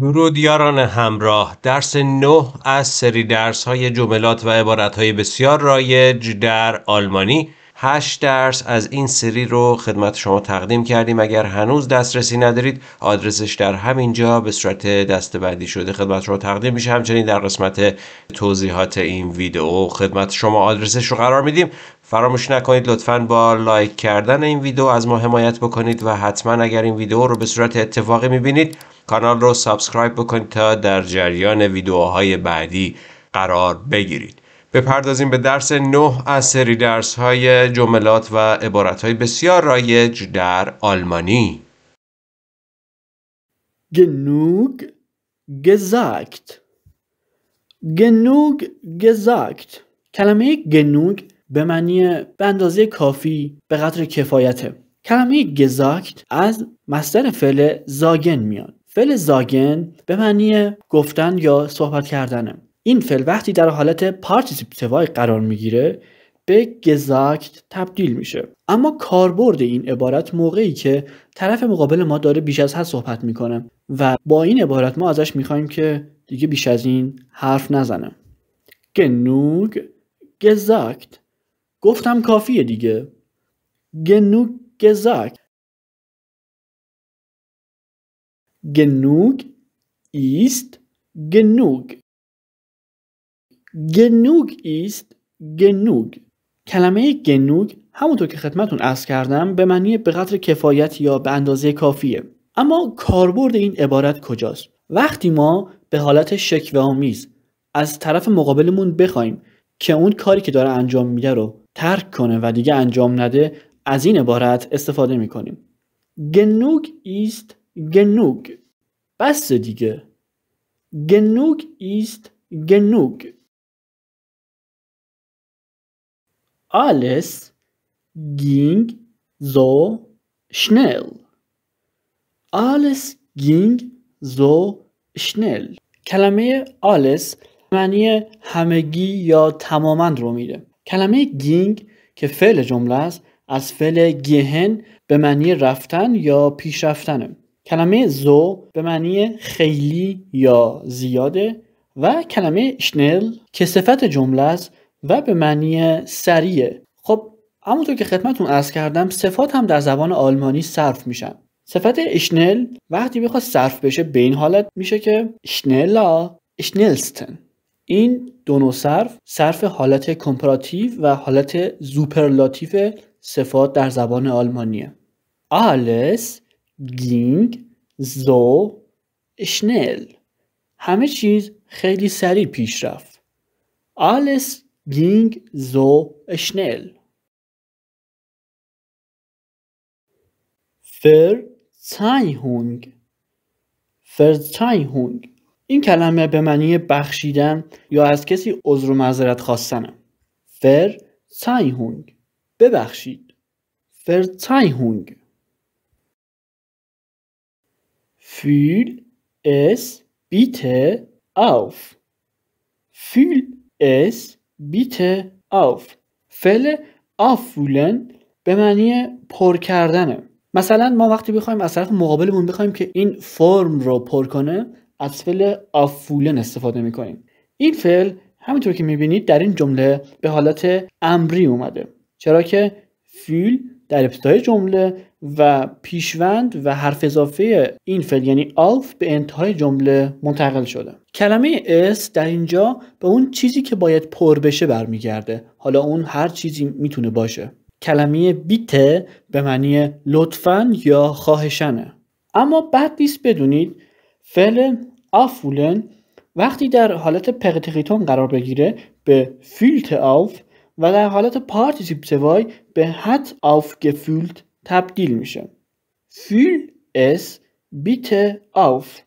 برود یاران همراه درس نه از سری درس های جملات و عبارت های بسیار رایج در آلمانی هشت درس از این سری رو خدمت شما تقدیم کردیم اگر هنوز دسترسی ندارید آدرسش در همین جا به صورت دست بعدی شده خدمت شما تقدیم میشه همچنین در قسمت توضیحات این ویدیو خدمت شما آدرسش رو قرار میدیم فراموش نکنید لطفا با لایک کردن این ویدیو از ما حمایت بکنید و حتما اگر این ویدیو رو به صورت اتفاقی میبینید کانال رو سابسکرایب بکنید تا در جریان ویدیوهای بعدی قرار بگیرید بپردازیم به درس نه از سری درس های جملات و عبارت های بسیار رایج در آلمانی گنوگ gesagt گنوگ gesagt کلمه گنوگ به معنی به اندازه کافی به قدر کفایته کلمه گزاکت از مصدر فعل زاگن میاد فعل زاگن به معنی گفتن یا صحبت کردنه این فل وقتی در حالت پارتیسیپ قرار میگیره به گزاکت تبدیل میشه اما کاربرد این عبارت موقعی که طرف مقابل ما داره بیش از حد صحبت میکنه و با این عبارت ما ازش میخوایم که دیگه بیش از این حرف نزنه گنوگ گزاکت گفتم کافیه دیگه گنوگ گزاکت genug ist genug genug ist genug کلمه گنوگ همونطور که خدمتون عرض کردم به معنی به قدر کفایت یا به اندازه کافیه اما کاربرد این عبارت کجاست وقتی ما به حالت شکوه آمیز از طرف مقابلمون بخوایم که اون کاری که داره انجام میده رو ترک کنه و دیگه انجام نده از این عبارت استفاده میکنیم گنوگ ایست genug بس دیگه genug ist genug alles ging so schnell alles ging so schnell کلمه alles معنی همگی یا تماما رو میده کلمه گینگ که فعل جمله است از فعل گهن به معنی رفتن یا پیش کلمه زو به معنی خیلی یا زیاده و کلمه شنل که صفت جمله است و به معنی سریه خب همونطور که خدمتون ارز کردم صفات هم در زبان آلمانی صرف میشن صفت اشنل وقتی بخواد صرف بشه به این حالت میشه که شنلا شنلستن این دو نوع صرف صرف حالت کمپراتیو و حالت زوپرلاتیو صفات در زبان آلمانیه آلس گینگ زو شنل همه چیز خیلی سریع پیش رفت آلس گینگ زو شنل فر هونگ فر تای هونگ این کلمه به معنی بخشیدن یا از کسی عذر و معذرت خواستنه فر هونگ ببخشید فر تای هونگ Fühl es bitte auf. Fühl es bitte auf. فعل آفولن به معنی پر کردنه مثلا ما وقتی بخوایم از طرف مقابلمون بخوایم که این فرم رو پر کنه از فعل آفولن استفاده میکنیم این فعل همینطور که میبینید در این جمله به حالت امری اومده چرا که فیل در ابتدای جمله و پیشوند و حرف اضافه این فعل یعنی آلف به انتهای جمله منتقل شده کلمه اس در اینجا به اون چیزی که باید پر بشه برمیگرده حالا اون هر چیزی میتونه باشه کلمه بیته به معنی لطفا یا خواهشنه اما بعد نیست بدونید فعل آفولن وقتی در حالت پقتقیتون قرار بگیره به فیلت آف و در حالت پارتیسیپ سوای به هت آف گفولت تبدیل میشه فیل اس بیت آف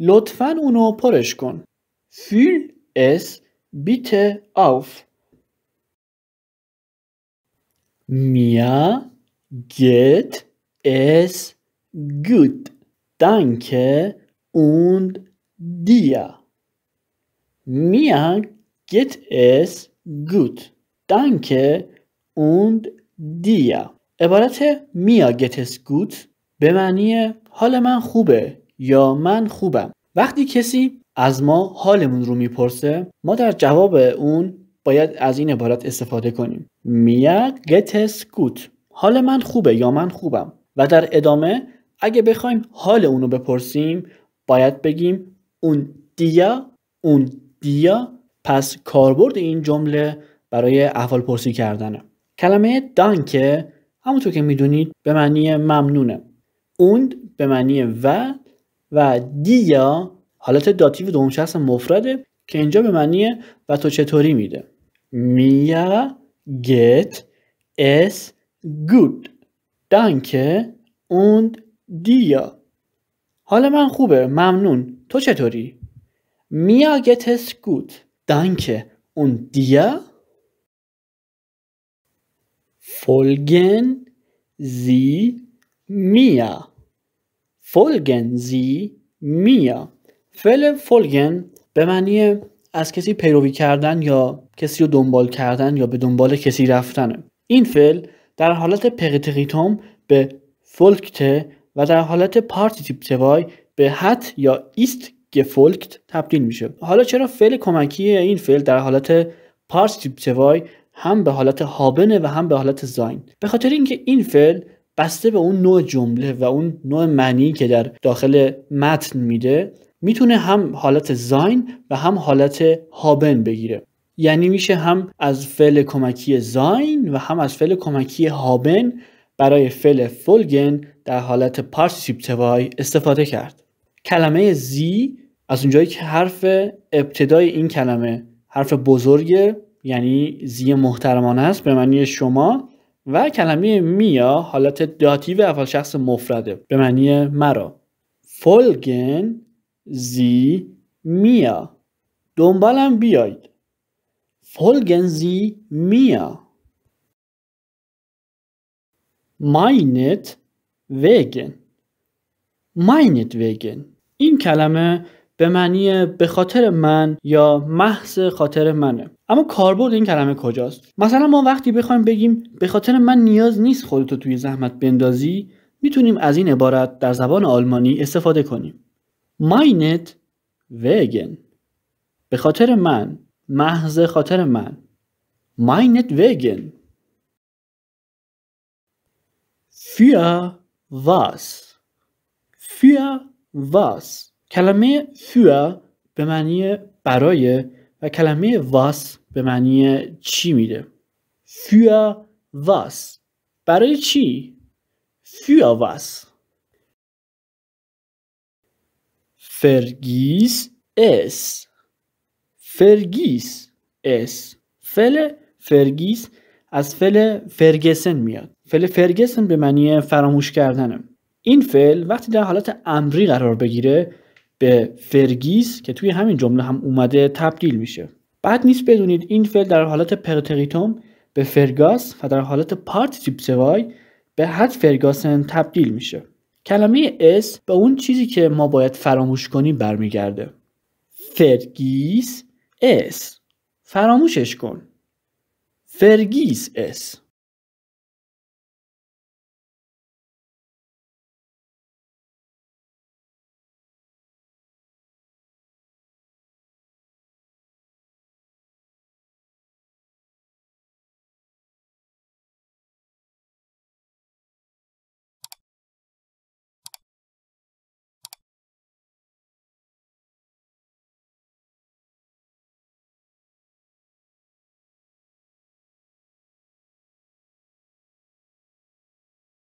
لطفا اونو پرش کن فیل اس بیت آف میا گت اس گود دانکه اوند دیا. میا گت اس گود. دانکه اوند دیا. عبارت میا گتس گوت به معنی حال من خوبه یا من خوبم وقتی کسی از ما حالمون رو میپرسه ما در جواب اون باید از این عبارت استفاده کنیم میا گتس گوت حال من خوبه یا من خوبم و در ادامه اگه بخوایم حال اون رو بپرسیم باید بگیم اون دیا اون دیا پس کاربرد این جمله برای احوال پرسی کردنه کلمه دانکه همونطور که میدونید به معنی ممنونه اوند به معنی و و دیا حالت داتیو دوم شخص مفرده که اینجا به معنی و تو چطوری میده میا گت اس گود دانکه اوند دیا حال من خوبه ممنون تو چطوری میا گت اس گود دانکه اون دیا Folgen Sie mir. Folgen Sie mir. فعل فولگن به معنی از کسی پیروی کردن یا کسی رو دنبال کردن یا به دنبال کسی رفتنه این فعل در حالت پرتریتوم به فولکته و در حالت پارتیتیپتوای به هت یا ایست گفولکت تبدیل میشه حالا چرا فعل کمکی این فعل در حالت پارتیتیپتوای هم به حالت هابنه و هم به حالت زاین به خاطر اینکه این فعل بسته به اون نوع جمله و اون نوع معنی که در داخل متن میده میتونه هم حالت زاین و هم حالت هابن بگیره یعنی میشه هم از فعل کمکی زاین و هم از فعل کمکی هابن برای فعل فولگن در حالت توای استفاده کرد کلمه زی از اونجایی که حرف ابتدای این کلمه حرف بزرگه یعنی زی محترمانه است به معنی شما و کلمه میا حالت داتی و اول شخص مفرده به معنی مرا فولگن زی میا دنبالم بیایید فولگن زی میا ماینت وگن ماینت وگن این کلمه به معنی به خاطر من یا محض خاطر منه اما کاربرد این کلمه کجاست مثلا ما وقتی بخوایم بگیم به خاطر من نیاز نیست خودتو توی زحمت بندازی میتونیم از این عبارت در زبان آلمانی استفاده کنیم ماینت وگن به خاطر من محض خاطر من ماینت وگن فیا واس فیا واس کلمه فور به معنی برای و کلمه واس به معنی چی میده für واس برای چی für واس فرگیس اس فرگیس اس فعل فرگیس از فعل فرگسن میاد فعل فرگسن به معنی فراموش کردنه این فعل وقتی در حالت امری قرار بگیره به فرگیس که توی همین جمله هم اومده تبدیل میشه بعد نیست بدونید این فعل در حالت پرتریتوم به فرگاس و در حالت پارتیسیپ سوای به حد فرگاسن تبدیل میشه کلمه اس به اون چیزی که ما باید فراموش کنیم برمیگرده فرگیس اس فراموشش کن فرگیس اس